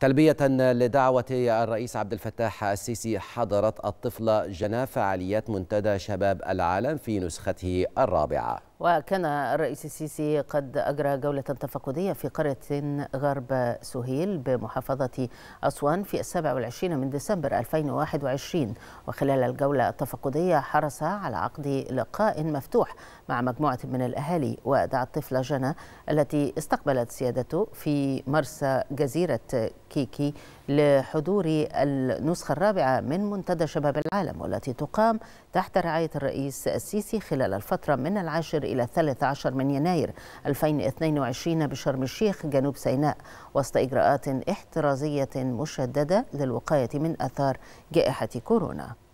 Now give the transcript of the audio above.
تلبية لدعوة الرئيس عبد الفتاح السيسي حضرت الطفلة جنى فعاليات منتدى شباب العالم في نسخته الرابعة وكان الرئيس السيسي قد أجرى جولة تفقدية في قرية غرب سهيل بمحافظة أسوان في السابع والعشرين من ديسمبر 2021 وخلال الجولة التفقدية حرص على عقد لقاء مفتوح مع مجموعة من الأهالي ودعا الطفلة جنى التي استقبلت سيادته في مرسى جزيرة كيكي لحضور النسخة الرابعة من منتدى شباب العالم والتي تقام تحت رعاية الرئيس السيسي خلال الفترة من العاشر إلى 13 من يناير 2022 بشرم الشيخ جنوب سيناء وسط إجراءات احترازية مشددة للوقاية من أثار جائحة كورونا